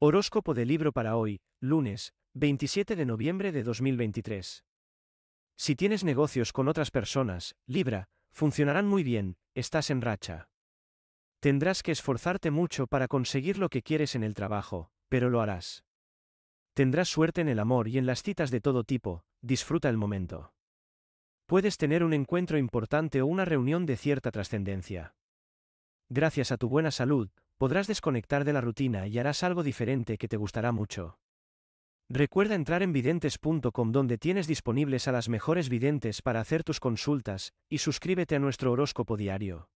Horóscopo de libro para hoy, lunes, 27 de noviembre de 2023. Si tienes negocios con otras personas, Libra, funcionarán muy bien, estás en racha. Tendrás que esforzarte mucho para conseguir lo que quieres en el trabajo, pero lo harás. Tendrás suerte en el amor y en las citas de todo tipo, disfruta el momento. Puedes tener un encuentro importante o una reunión de cierta trascendencia. Gracias a tu buena salud, podrás desconectar de la rutina y harás algo diferente que te gustará mucho. Recuerda entrar en videntes.com donde tienes disponibles a las mejores videntes para hacer tus consultas, y suscríbete a nuestro horóscopo diario.